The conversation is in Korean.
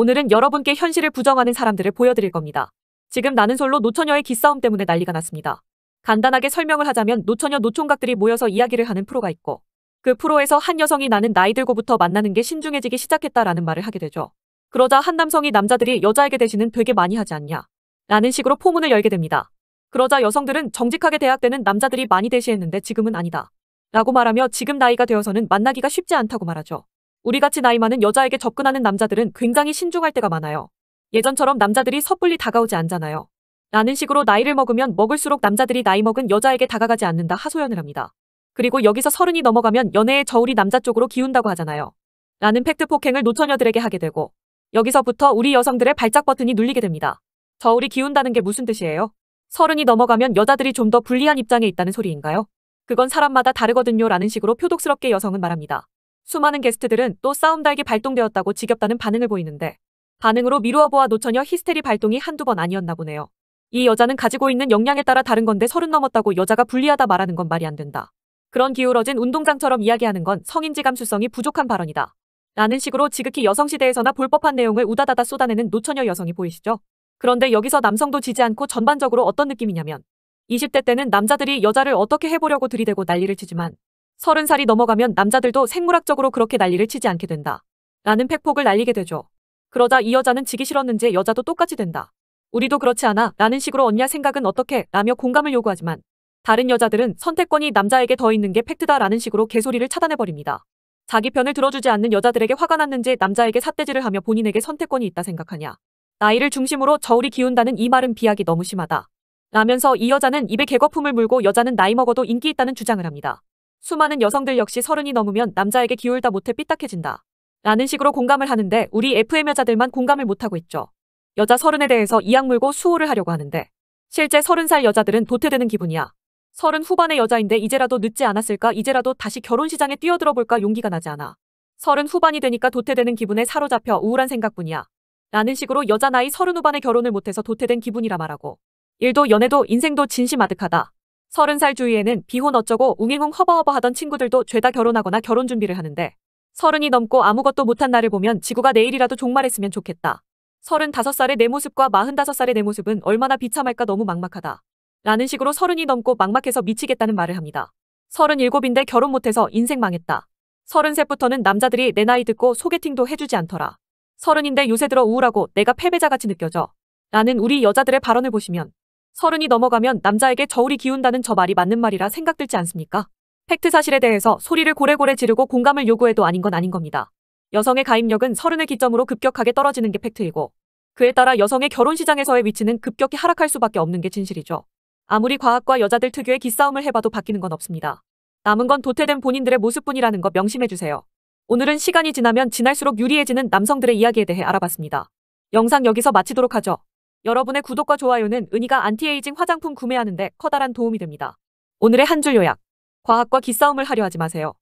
오늘은 여러분께 현실을 부정하는 사람들을 보여드릴 겁니다. 지금 나는 솔로 노처녀의 기싸움 때문에 난리가 났습니다. 간단하게 설명을 하자면 노처녀 노총각들이 모여서 이야기를 하는 프로가 있고 그 프로에서 한 여성이 나는 나이 들고부터 만나는 게 신중해지기 시작했다라는 말을 하게 되죠. 그러자 한 남성이 남자들이 여자에게 대신은 되게 많이 하지 않냐 라는 식으로 포문을 열게 됩니다. 그러자 여성들은 정직하게 대학 때는 남자들이 많이 대시했는데 지금은 아니다 라고 말하며 지금 나이가 되어서는 만나기가 쉽지 않다고 말하죠. 우리같이 나이 많은 여자에게 접근하는 남자들은 굉장히 신중할 때가 많아요. 예전처럼 남자들이 섣불리 다가오지 않잖아요. 라는 식으로 나이를 먹으면 먹을수록 남자들이 나이 먹은 여자에게 다가가지 않는다 하소연을 합니다. 그리고 여기서 서른이 넘어가면 연애의 저울이 남자 쪽으로 기운다고 하잖아요. 라는 팩트 폭행을 노처녀들에게 하게 되고 여기서부터 우리 여성들의 발작 버튼이 눌리게 됩니다. 저울이 기운다는 게 무슨 뜻이에요? 서른이 넘어가면 여자들이 좀 더 불리한 입장에 있다는 소리인가요? 그건 사람마다 다르거든요 라는 식으로 표독스럽게 여성은 말합니다. 수많은 게스트들은 또 싸움 달기 발동되었다고 지겹다는 반응을 보이는데 반응으로 미루어 보아 노처녀 히스테리 발동이 한두 번 아니었나 보네요. 이 여자는 가지고 있는 역량에 따라 다른 건데 서른 넘었다고 여자가 불리하다 말하는 건 말이 안 된다. 그런 기울어진 운동장처럼 이야기하는 건 성인지 감수성이 부족한 발언이다. 라는 식으로 지극히 여성시대에서나 볼법한 내용을 우다다다 쏟아내는 노처녀 여성이 보이시죠? 그런데 여기서 남성도 지지 않고 전반적으로 어떤 느낌이냐면 20대 때는 남자들이 여자를 어떻게 해보려고 들이대고 난리를 치지만 서른 살이 넘어가면 남자들도 생물학적으로 그렇게 난리를 치지 않게 된다. 라는 팩폭을 날리게 되죠. 그러자 이 여자는 지기 싫었는지 여자도 똑같이 된다. 우리도 그렇지 않아 라는 식으로 언냐 생각은 어떻게 라며 공감을 요구하지만 다른 여자들은 선택권이 남자에게 더 있는 게 팩트다 라는 식으로 개소리를 차단해버립니다. 자기 편을 들어주지 않는 여자들에게 화가 났는지 남자에게 삿대질을 하며 본인에게 선택권이 있다 생각하냐. 나이를 중심으로 저울이 기운다는 이 말은 비약이 너무 심하다. 라면서 이 여자는 입에 개거품을 물고 여자는 나이 먹어도 인기 있다는 주장을 합니다. 수많은 여성들 역시 서른이 넘으면 남자에게 기울다 못해 삐딱해진다. 라는 식으로 공감을 하는데 우리 FM 여자들만 공감을 못하고 있죠. 여자 서른에 대해서 이악물고 수호를 하려고 하는데 실제 서른 살 여자들은 도태되는 기분이야. 서른 후반의 여자인데 이제라도 늦지 않았을까 이제라도 다시 결혼 시장에 뛰어들어 볼까 용기가 나지 않아. 서른 후반이 되니까 도태되는 기분에 사로잡혀 우울한 생각뿐이야. 라는 식으로 여자 나이 서른 후반에 결혼을 못해서 도태된 기분이라 말하고 일도 연애도 인생도 진심 아득하다. 서른 살 주위에는 비혼 어쩌고 웅행웅 허버허버 하던 친구들도 죄다 결혼하거나 결혼 준비를 하는데 서른이 넘고 아무것도 못한 나를 보면 지구가 내일이라도 종말했으면 좋겠다. 서른다섯 살의내 모습과 마흔다섯 살의내 모습은 얼마나 비참할까 너무 막막하다. 라는 식으로 서른이 넘고 막막해서 미치겠다는 말을 합니다. 서른일곱인데 결혼 못해서 인생 망했다. 서른셋부터는 남자들이 내 나이 듣고 소개팅도 해주지 않더라. 서른인데 요새 들어 우울하고 내가 패배자같이 느껴져. 라는 우리 여자들의 발언을 보시면 서른이 넘어가면 남자에게 저울이 기운다는 저 말이 맞는 말이라 생각들지 않습니까? 팩트 사실에 대해서 소리를 고래고래 지르고 공감을 요구해도 아닌 건 아닌 겁니다. 여성의 가입력은 서른의 기점으로 급격하게 떨어지는 게 팩트이고 그에 따라 여성의 결혼 시장에서의 위치는 급격히 하락할 수밖에 없는 게 진실이죠. 아무리 과학과 여자들 특유의 기싸움을 해봐도 바뀌는 건 없습니다. 남은 건 도태된 본인들의 모습뿐이라는 거 명심해주세요. 오늘은 시간이 지나면 지날수록 유리해지는 남성들의 이야기에 대해 알아봤습니다. 영상 여기서 마치도록 하죠. 여러분의 구독과 좋아요는 은희가 안티에이징 화장품 구매하는데 커다란 도움이 됩니다. 오늘의 한 줄 요약. 과학과 기싸움을 하려 하지 마세요.